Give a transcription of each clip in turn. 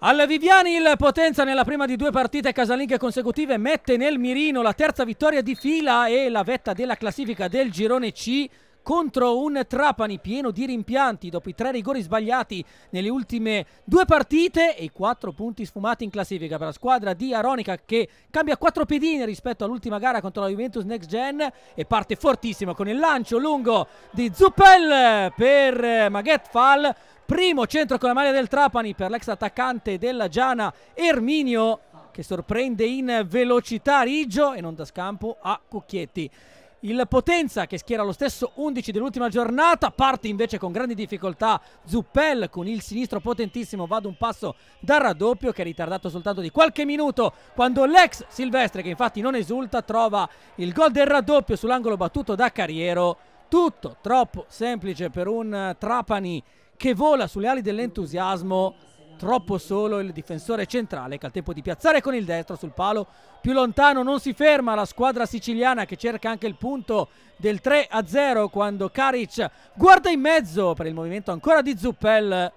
Al Viviani il Potenza nella prima di due partite casalinghe consecutive mette nel mirino la terza vittoria di fila e la vetta della classifica del girone C contro un Trapani pieno di rimpianti dopo i tre rigori sbagliati nelle ultime due partite e i quattro punti sfumati in classifica per la squadra di Aronica che cambia quattro pedine rispetto all'ultima gara contro la Juventus Next Gen e parte fortissimo con il lancio lungo di Zuppel per Maghet Fall primo centro con la maglia del Trapani per l'ex attaccante della Giana Erminio che sorprende in velocità Riggio e non da scampo a Cucchietti il Potenza che schiera lo stesso 11 dell'ultima giornata, parte invece con grandi difficoltà Zuppel con il sinistro potentissimo, va ad un passo dal raddoppio che è ritardato soltanto di qualche minuto quando l'ex Silvestre che infatti non esulta trova il gol del raddoppio sull'angolo battuto da Carriero, tutto troppo semplice per un Trapani che vola sulle ali dell'entusiasmo troppo solo il difensore centrale che al tempo di piazzare con il destro sul palo più lontano non si ferma la squadra siciliana che cerca anche il punto del 3 a 0 quando Karic guarda in mezzo per il movimento ancora di Zuppel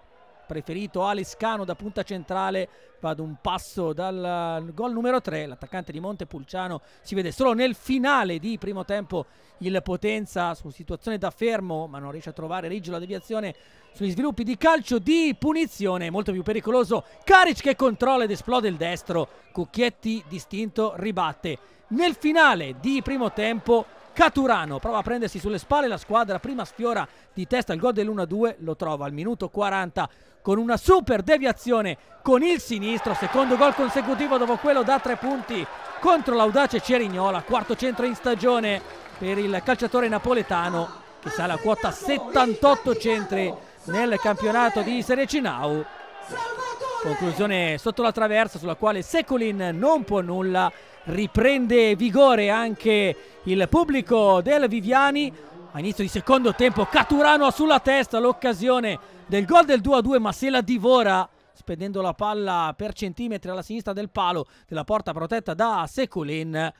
preferito Alescano da punta centrale va ad un passo dal eh, gol numero 3 l'attaccante di Montepulciano si vede solo nel finale di primo tempo il Potenza su situazione da fermo ma non riesce a trovare rigido la deviazione sugli sviluppi di calcio di punizione molto più pericoloso Caric che controlla ed esplode il destro Cucchietti distinto ribatte nel finale di primo tempo Caturano prova a prendersi sulle spalle la squadra, prima sfiora di testa il gol dell'1-2, lo trova al minuto 40 con una super deviazione con il sinistro, secondo gol consecutivo dopo quello da tre punti contro l'audace Cerignola, quarto centro in stagione per il calciatore napoletano che sale a quota 78 centri nel campionato di Serie C Now. Conclusione sotto la traversa sulla quale Secolin non può nulla riprende vigore anche il pubblico del Viviani. A inizio di secondo tempo Caturano ha sulla testa l'occasione del gol del 2-2 ma se la divora spendendo la palla per centimetri alla sinistra del palo della porta protetta da Seculin.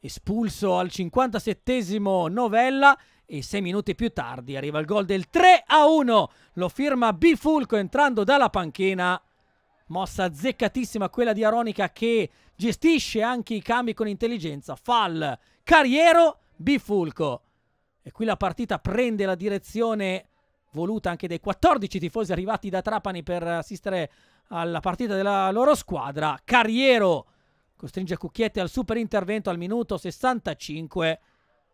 Espulso al 57 novella e sei minuti più tardi arriva il gol del 3-1. Lo firma Bifulco entrando dalla panchina mossa azzeccatissima quella di Aronica che gestisce anche i cambi con intelligenza. Fall, Carriero, Bifulco. E qui la partita prende la direzione voluta anche dai 14 tifosi arrivati da Trapani per assistere alla partita della loro squadra. Carriero costringe Cucchietti al super intervento al minuto 65,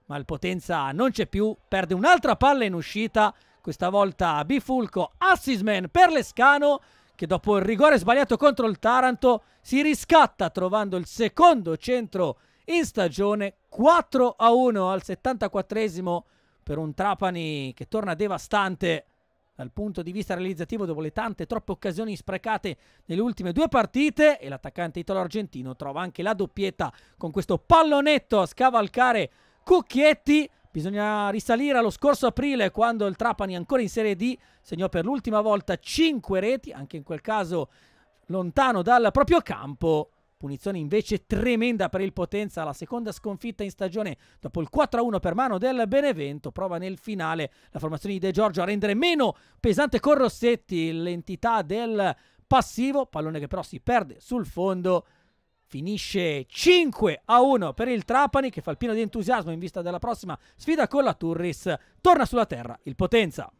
ma il Potenza non c'è più, perde un'altra palla in uscita, questa volta Bifulco, assisman per Lescano che dopo il rigore sbagliato contro il Taranto si riscatta trovando il secondo centro in stagione 4 a 1 al 74 per un Trapani che torna devastante dal punto di vista realizzativo dopo le tante troppe occasioni sprecate nelle ultime due partite e l'attaccante italo-argentino trova anche la doppietta con questo pallonetto a scavalcare Cucchietti Bisogna risalire allo scorso aprile quando il Trapani ancora in Serie D segnò per l'ultima volta 5 reti, anche in quel caso lontano dal proprio campo. Punizione invece tremenda per il Potenza, la seconda sconfitta in stagione dopo il 4-1 per mano del Benevento, prova nel finale la formazione di De Giorgio a rendere meno pesante con Rossetti l'entità del passivo, pallone che però si perde sul fondo finisce 5 a 1 per il Trapani che fa il pieno di entusiasmo in vista della prossima sfida con la Turris. Torna sulla terra il Potenza.